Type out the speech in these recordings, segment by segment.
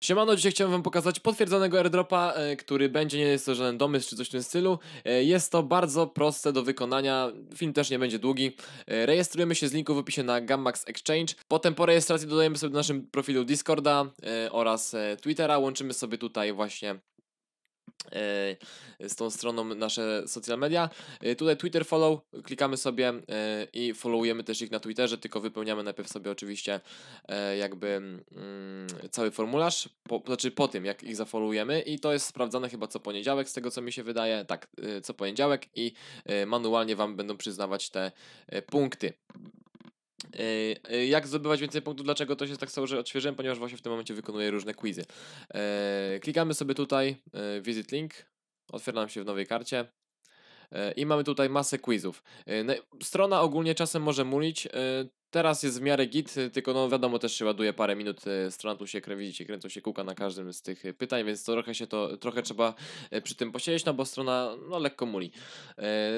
Siemano, dzisiaj chciałem wam pokazać potwierdzonego airdropa, e, który będzie, nie jest to żaden domysł czy coś w tym stylu. E, jest to bardzo proste do wykonania, film też nie będzie długi. E, rejestrujemy się z linku w opisie na Gammax Exchange. Potem po rejestracji dodajemy sobie do naszym profilu Discorda oraz Twittera, łączymy sobie tutaj właśnie E, z tą stroną nasze social media. E, tutaj Twitter follow, klikamy sobie e, i followujemy też ich na Twitterze, tylko wypełniamy najpierw sobie oczywiście jakby mm, cały formularz, po, znaczy po tym jak ich zafollowujemy i to jest sprawdzane chyba co poniedziałek z tego co mi się wydaje, tak, co poniedziałek i manualnie Wam będą przyznawać te punkty. E, e, jak zdobywać więcej punktów? Dlaczego to się tak stało, że odświeżyłem? Ponieważ właśnie w tym momencie wykonuję różne quizy. E, klikamy sobie tutaj Visit Link. Otwiera nam się w nowej karcie. I mamy tutaj masę quizów. Strona ogólnie czasem może mulić. Teraz jest w miarę git, tylko no wiadomo też się ładuje parę minut, strona tu się widzicie, kręcą się kółka na każdym z tych pytań, więc trochę się to, trochę trzeba przy tym posiedzieć, no bo strona no lekko muli.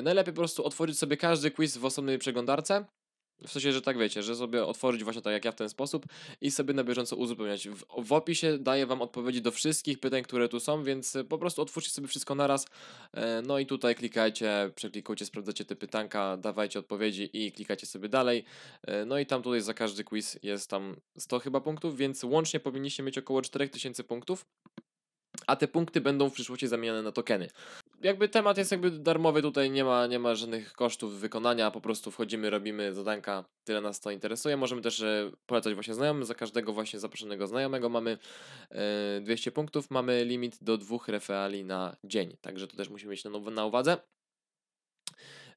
Najlepiej po prostu otworzyć sobie każdy quiz w osobnej przeglądarce w sensie, że tak wiecie, że sobie otworzyć właśnie tak jak ja w ten sposób i sobie na bieżąco uzupełniać. W, w opisie daję Wam odpowiedzi do wszystkich pytań, które tu są, więc e, po prostu otwórzcie sobie wszystko naraz. E, no i tutaj klikajcie, przeklikujcie, sprawdzacie te pytanka, dawajcie odpowiedzi i klikajcie sobie dalej. E, no i tam tutaj za każdy quiz jest tam 100 chyba punktów, więc łącznie powinniście mieć około 4000 punktów a te punkty będą w przyszłości zamieniane na tokeny jakby temat jest jakby darmowy, tutaj nie ma, nie ma żadnych kosztów wykonania, po prostu wchodzimy, robimy zadanka, tyle nas to interesuje. Możemy też e, polecać właśnie znajomym, za każdego właśnie zaproszonego znajomego mamy 200 e, punktów, mamy limit do dwóch refeali na dzień, także to też musimy mieć na, na uwadze.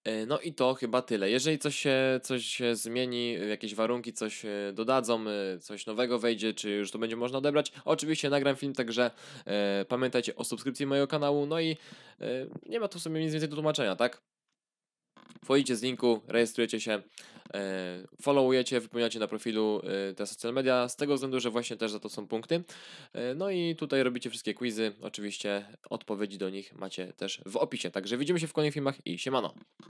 E, no i to chyba tyle. Jeżeli coś się, coś się zmieni, y, jakieś warunki, coś y, dodadzą, y, coś nowego wejdzie, czy już to będzie można odebrać, oczywiście nagram film, także e, pamiętajcie o subskrypcji mojego kanału, no i e, nie ma tu sobie nic więcej do tłumaczenia, tak? Wchodzicie z linku, rejestrujecie się, e, followujecie, wypełniacie na profilu e, te social media, z tego względu, że właśnie też za to są punkty. E, no i tutaj robicie wszystkie quizy, oczywiście odpowiedzi do nich macie też w opisie. Także widzimy się w kolejnych filmach i siemano!